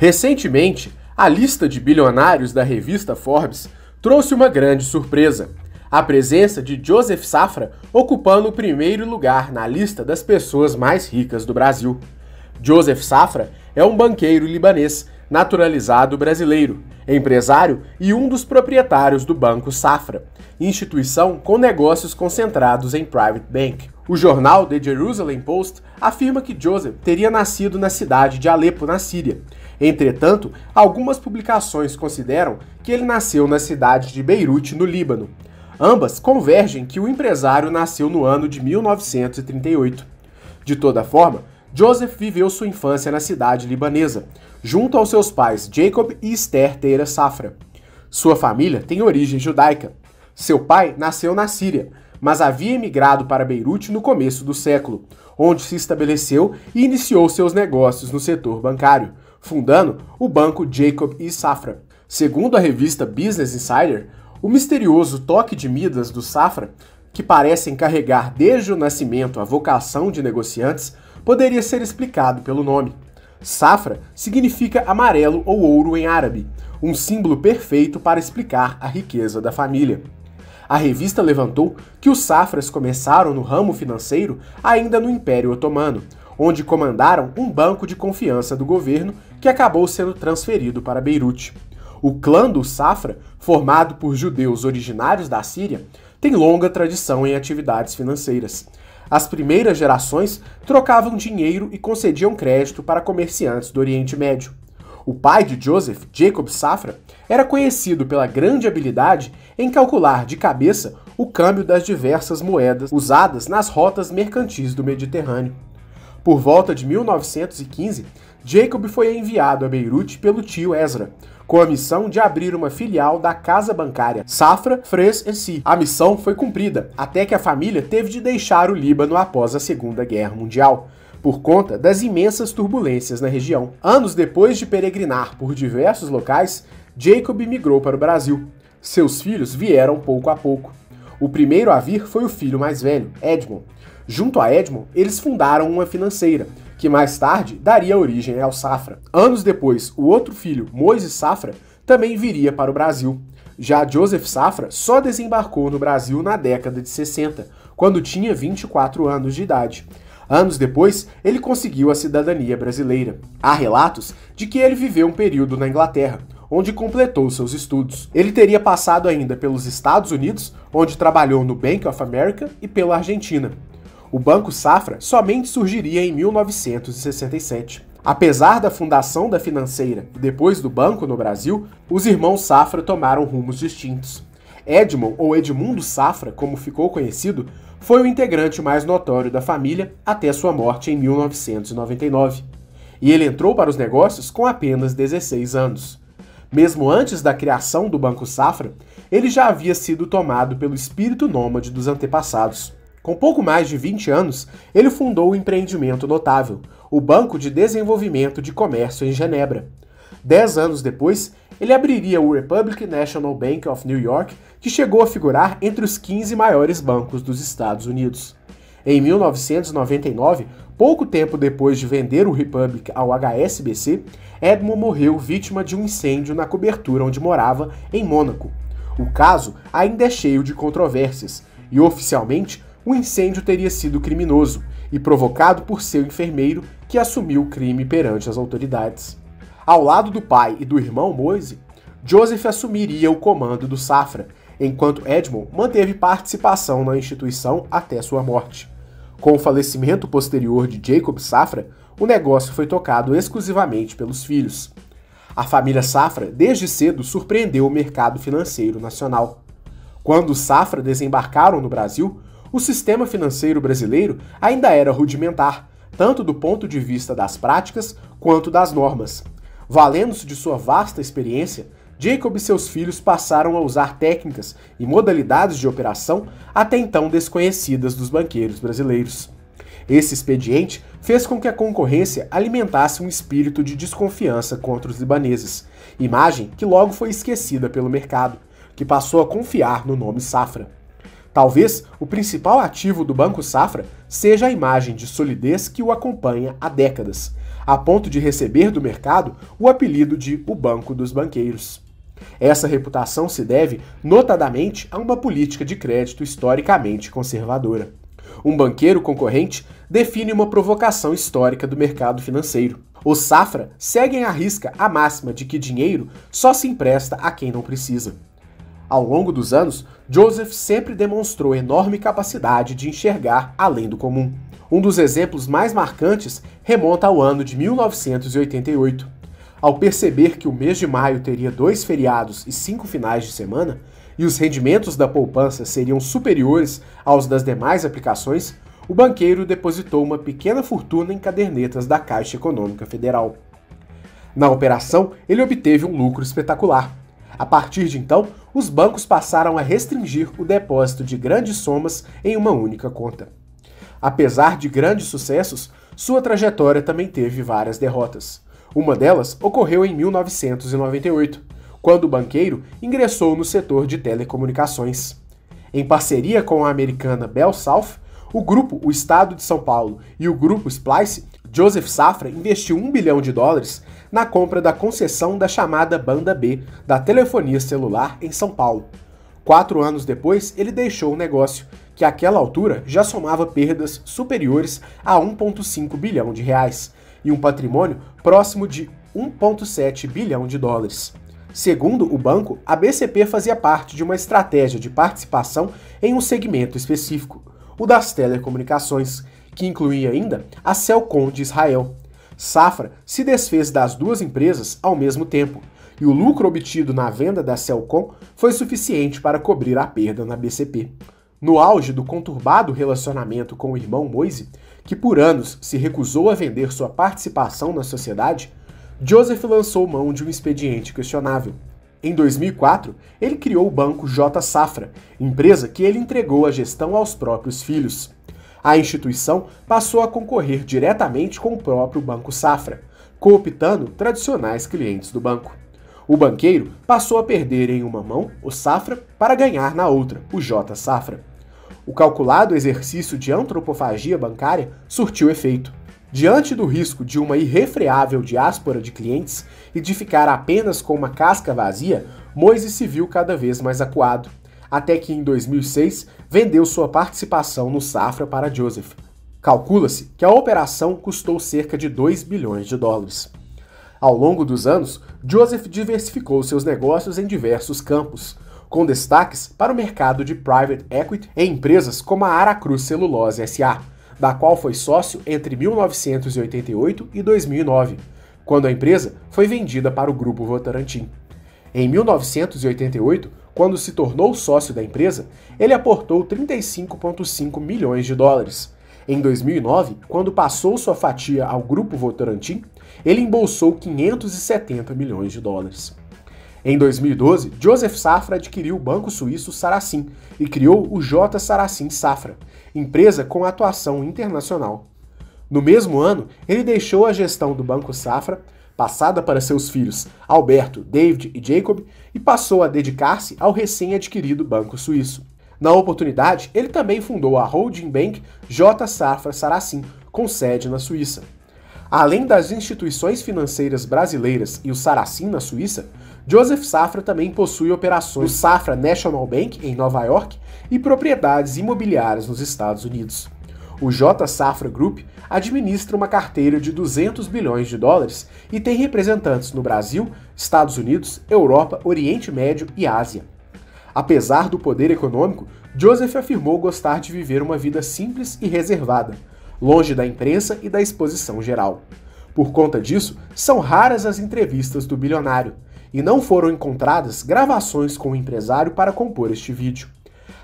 Recentemente, a lista de bilionários da revista Forbes trouxe uma grande surpresa. A presença de Joseph Safra ocupando o primeiro lugar na lista das pessoas mais ricas do Brasil. Joseph Safra é um banqueiro libanês, naturalizado brasileiro, empresário e um dos proprietários do Banco Safra, instituição com negócios concentrados em private bank. O jornal The Jerusalem Post afirma que Joseph teria nascido na cidade de Alepo, na Síria, Entretanto, algumas publicações consideram que ele nasceu na cidade de Beirute, no Líbano. Ambas convergem que o empresário nasceu no ano de 1938. De toda forma, Joseph viveu sua infância na cidade libanesa, junto aos seus pais Jacob e Esther Teira Safra. Sua família tem origem judaica. Seu pai nasceu na Síria, mas havia emigrado para Beirute no começo do século, onde se estabeleceu e iniciou seus negócios no setor bancário, fundando o banco Jacob e Safra. Segundo a revista Business Insider, o misterioso toque de Midas do Safra, que parecem carregar desde o nascimento a vocação de negociantes, poderia ser explicado pelo nome. Safra significa amarelo ou ouro em árabe, um símbolo perfeito para explicar a riqueza da família. A revista levantou que os safras começaram no ramo financeiro ainda no Império Otomano, onde comandaram um banco de confiança do governo que acabou sendo transferido para Beirute. O clã do Safra, formado por judeus originários da Síria, tem longa tradição em atividades financeiras. As primeiras gerações trocavam dinheiro e concediam crédito para comerciantes do Oriente Médio. O pai de Joseph, Jacob Safra, era conhecido pela grande habilidade em calcular de cabeça o câmbio das diversas moedas usadas nas rotas mercantis do Mediterrâneo. Por volta de 1915, Jacob foi enviado a Beirute pelo tio Ezra, com a missão de abrir uma filial da casa bancária Safra Fres Si. A missão foi cumprida, até que a família teve de deixar o Líbano após a Segunda Guerra Mundial por conta das imensas turbulências na região. Anos depois de peregrinar por diversos locais, Jacob migrou para o Brasil. Seus filhos vieram pouco a pouco. O primeiro a vir foi o filho mais velho, Edmond, Junto a Edmond, eles fundaram uma financeira, que mais tarde daria origem ao Safra. Anos depois, o outro filho, Moisés Safra, também viria para o Brasil. Já Joseph Safra só desembarcou no Brasil na década de 60, quando tinha 24 anos de idade. Anos depois, ele conseguiu a cidadania brasileira. Há relatos de que ele viveu um período na Inglaterra, onde completou seus estudos. Ele teria passado ainda pelos Estados Unidos, onde trabalhou no Bank of America, e pela Argentina. O Banco Safra somente surgiria em 1967. Apesar da fundação da financeira e depois do banco no Brasil, os irmãos Safra tomaram rumos distintos. Edmond, ou Edmundo Safra, como ficou conhecido, foi o integrante mais notório da família até sua morte em 1999. E ele entrou para os negócios com apenas 16 anos. Mesmo antes da criação do Banco Safra, ele já havia sido tomado pelo espírito nômade dos antepassados. Com pouco mais de 20 anos, ele fundou um empreendimento notável, o Banco de Desenvolvimento de Comércio em Genebra. Dez anos depois, ele abriria o Republic National Bank of New York, que chegou a figurar entre os 15 maiores bancos dos Estados Unidos. Em 1999, pouco tempo depois de vender o Republic ao HSBC, Edmond morreu vítima de um incêndio na cobertura onde morava, em Mônaco. O caso ainda é cheio de controvérsias, e oficialmente o incêndio teria sido criminoso e provocado por seu enfermeiro que assumiu o crime perante as autoridades. Ao lado do pai e do irmão Moise, Joseph assumiria o comando do Safra, enquanto Edmond manteve participação na instituição até sua morte. Com o falecimento posterior de Jacob Safra, o negócio foi tocado exclusivamente pelos filhos. A família Safra desde cedo surpreendeu o mercado financeiro nacional. Quando os Safra desembarcaram no Brasil, o sistema financeiro brasileiro ainda era rudimentar, tanto do ponto de vista das práticas quanto das normas. Valendo-se de sua vasta experiência, Jacob e seus filhos passaram a usar técnicas e modalidades de operação até então desconhecidas dos banqueiros brasileiros. Esse expediente fez com que a concorrência alimentasse um espírito de desconfiança contra os libaneses, imagem que logo foi esquecida pelo mercado, que passou a confiar no nome Safra. Talvez o principal ativo do Banco Safra seja a imagem de solidez que o acompanha há décadas, a ponto de receber do mercado o apelido de o Banco dos Banqueiros. Essa reputação se deve, notadamente, a uma política de crédito historicamente conservadora. Um banqueiro concorrente define uma provocação histórica do mercado financeiro. Os Safra seguem à risca a máxima de que dinheiro só se empresta a quem não precisa. Ao longo dos anos, Joseph sempre demonstrou enorme capacidade de enxergar além do comum. Um dos exemplos mais marcantes remonta ao ano de 1988. Ao perceber que o mês de maio teria dois feriados e cinco finais de semana, e os rendimentos da poupança seriam superiores aos das demais aplicações, o banqueiro depositou uma pequena fortuna em cadernetas da Caixa Econômica Federal. Na operação, ele obteve um lucro espetacular. A partir de então, os bancos passaram a restringir o depósito de grandes somas em uma única conta. Apesar de grandes sucessos, sua trajetória também teve várias derrotas. Uma delas ocorreu em 1998, quando o banqueiro ingressou no setor de telecomunicações. Em parceria com a americana Bell South, o grupo O Estado de São Paulo e o grupo Splice Joseph Safra investiu 1 bilhão de dólares na compra da concessão da chamada Banda B da telefonia celular em São Paulo. Quatro anos depois, ele deixou o negócio, que àquela altura já somava perdas superiores a 1,5 bilhão de reais e um patrimônio próximo de 1,7 bilhão de dólares. Segundo o banco, a BCP fazia parte de uma estratégia de participação em um segmento específico, o das telecomunicações, que incluía ainda a Celcom de Israel. Safra se desfez das duas empresas ao mesmo tempo, e o lucro obtido na venda da Celcom foi suficiente para cobrir a perda na BCP. No auge do conturbado relacionamento com o irmão Moise, que por anos se recusou a vender sua participação na sociedade, Joseph lançou mão de um expediente questionável. Em 2004, ele criou o banco J Safra, empresa que ele entregou a gestão aos próprios filhos. A instituição passou a concorrer diretamente com o próprio Banco Safra, cooptando tradicionais clientes do banco. O banqueiro passou a perder em uma mão o Safra para ganhar na outra, o J Safra. O calculado exercício de antropofagia bancária surtiu efeito. Diante do risco de uma irrefreável diáspora de clientes e de ficar apenas com uma casca vazia, Moise se viu cada vez mais acuado até que em 2006 vendeu sua participação no Safra para Joseph. Calcula-se que a operação custou cerca de 2 bilhões de dólares. Ao longo dos anos, Joseph diversificou seus negócios em diversos campos, com destaques para o mercado de private equity em empresas como a Aracruz Celulose SA, da qual foi sócio entre 1988 e 2009, quando a empresa foi vendida para o grupo Votorantim. Em 1988, quando se tornou sócio da empresa, ele aportou 35,5 milhões de dólares. Em 2009, quando passou sua fatia ao Grupo Votorantim, ele embolsou 570 milhões de dólares. Em 2012, Joseph Safra adquiriu o banco suíço Saracin e criou o J. Saracin Safra, empresa com atuação internacional. No mesmo ano, ele deixou a gestão do Banco Safra passada para seus filhos Alberto, David e Jacob, e passou a dedicar-se ao recém-adquirido Banco Suíço. Na oportunidade, ele também fundou a holding bank J. Safra Saracin, com sede na Suíça. Além das instituições financeiras brasileiras e o Saracin na Suíça, Joseph Safra também possui operações no Safra National Bank em Nova York e propriedades imobiliárias nos Estados Unidos. O J. Safra Group administra uma carteira de 200 bilhões de dólares e tem representantes no Brasil, Estados Unidos, Europa, Oriente Médio e Ásia. Apesar do poder econômico, Joseph afirmou gostar de viver uma vida simples e reservada, longe da imprensa e da exposição geral. Por conta disso, são raras as entrevistas do bilionário, e não foram encontradas gravações com o empresário para compor este vídeo.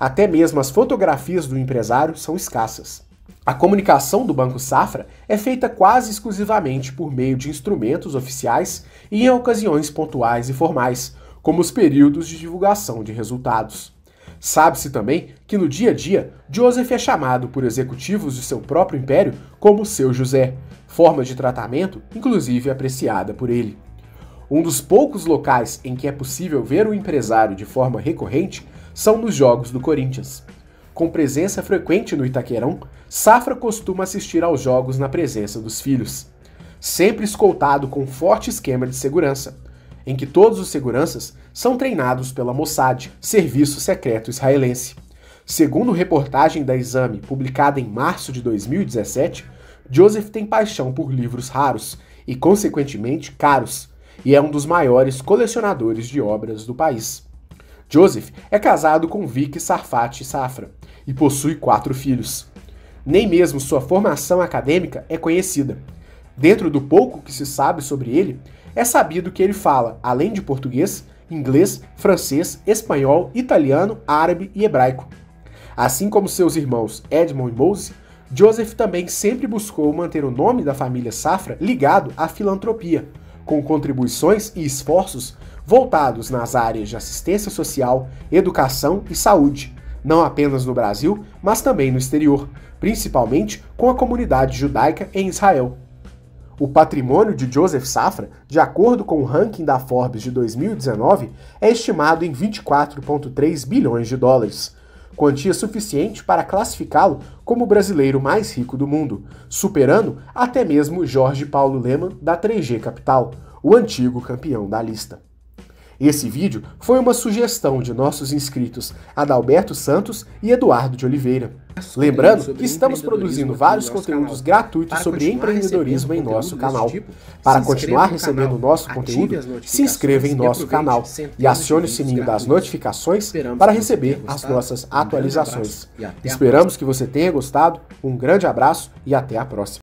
Até mesmo as fotografias do empresário são escassas. A comunicação do Banco Safra é feita quase exclusivamente por meio de instrumentos oficiais e em ocasiões pontuais e formais, como os períodos de divulgação de resultados. Sabe-se também que no dia a dia, Joseph é chamado por executivos de seu próprio império como seu José, forma de tratamento inclusive apreciada por ele. Um dos poucos locais em que é possível ver o empresário de forma recorrente são nos jogos do Corinthians com presença frequente no Itaquerão, Safra costuma assistir aos jogos na presença dos filhos, sempre escoltado com forte esquema de segurança, em que todos os seguranças são treinados pela Mossad, serviço secreto israelense. Segundo reportagem da Exame, publicada em março de 2017, Joseph tem paixão por livros raros e, consequentemente, caros, e é um dos maiores colecionadores de obras do país. Joseph é casado com Vicky Sarfati Safra, e possui quatro filhos. Nem mesmo sua formação acadêmica é conhecida. Dentro do pouco que se sabe sobre ele, é sabido que ele fala, além de português, inglês, francês, espanhol, italiano, árabe e hebraico. Assim como seus irmãos Edmond e Mose, Joseph também sempre buscou manter o nome da família Safra ligado à filantropia, com contribuições e esforços voltados nas áreas de assistência social, educação e saúde, não apenas no Brasil, mas também no exterior, principalmente com a comunidade judaica em Israel. O patrimônio de Joseph Safra, de acordo com o ranking da Forbes de 2019, é estimado em 24,3 bilhões de dólares, quantia suficiente para classificá-lo como o brasileiro mais rico do mundo, superando até mesmo Jorge Paulo Leman da 3G Capital, o antigo campeão da lista. Esse vídeo foi uma sugestão de nossos inscritos Adalberto Santos e Eduardo de Oliveira. Lembrando que estamos produzindo vários conteúdos gratuitos sobre empreendedorismo em nosso canal. Tipo, para continuar recebendo nosso conteúdo, se inscreva em nosso canal e acione o sininho das notificações para receber as nossas atualizações. Esperamos que você tenha gostado, um grande abraço e até a próxima.